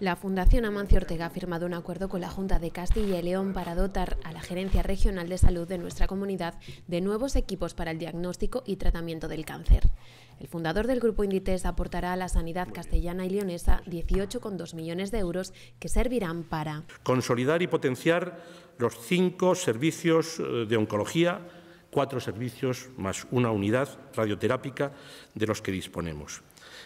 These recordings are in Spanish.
La Fundación Amancio Ortega ha firmado un acuerdo con la Junta de Castilla y León para dotar a la Gerencia Regional de Salud de nuestra comunidad de nuevos equipos para el diagnóstico y tratamiento del cáncer. El fundador del grupo Inditex aportará a la sanidad castellana y leonesa 18,2 millones de euros que servirán para consolidar y potenciar los cinco servicios eh, de oncología cuatro servicios más una unidad radioterápica de los que disponemos.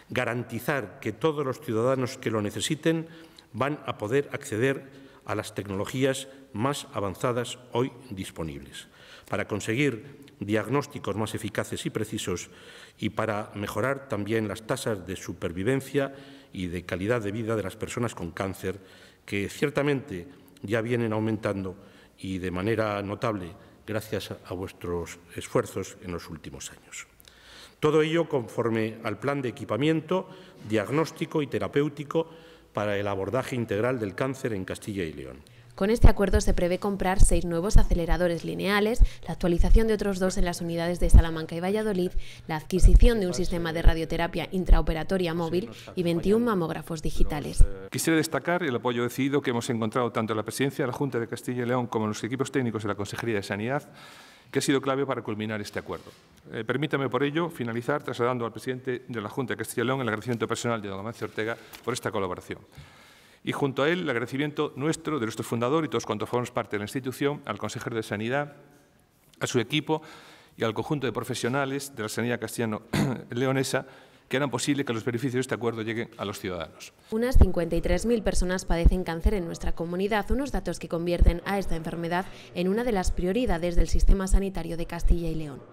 Garantizar que todos los ciudadanos que lo necesiten van a poder acceder a las tecnologías más avanzadas hoy disponibles. Para conseguir diagnósticos más eficaces y precisos y para mejorar también las tasas de supervivencia y de calidad de vida de las personas con cáncer, que ciertamente ya vienen aumentando y de manera notable gracias a vuestros esfuerzos en los últimos años. Todo ello conforme al plan de equipamiento, diagnóstico y terapéutico para el abordaje integral del cáncer en Castilla y León. Con este acuerdo se prevé comprar seis nuevos aceleradores lineales, la actualización de otros dos en las unidades de Salamanca y Valladolid, la adquisición de un sistema de radioterapia intraoperatoria móvil y 21 mamógrafos digitales. Eh, Quisiera destacar el apoyo decidido que hemos encontrado tanto en la Presidencia de la Junta de Castilla y León como en los equipos técnicos de la Consejería de Sanidad, que ha sido clave para culminar este acuerdo. Eh, permítame, por ello, finalizar trasladando al presidente de la Junta de Castilla y León el agradecimiento personal de don Amancio Ortega por esta colaboración. Y junto a él, el agradecimiento nuestro, de nuestro fundador y todos cuantos formamos parte de la institución, al consejero de Sanidad, a su equipo y al conjunto de profesionales de la sanidad castellano-leonesa que harán posible que los beneficios de este acuerdo lleguen a los ciudadanos. Unas 53.000 personas padecen cáncer en nuestra comunidad, unos datos que convierten a esta enfermedad en una de las prioridades del sistema sanitario de Castilla y León.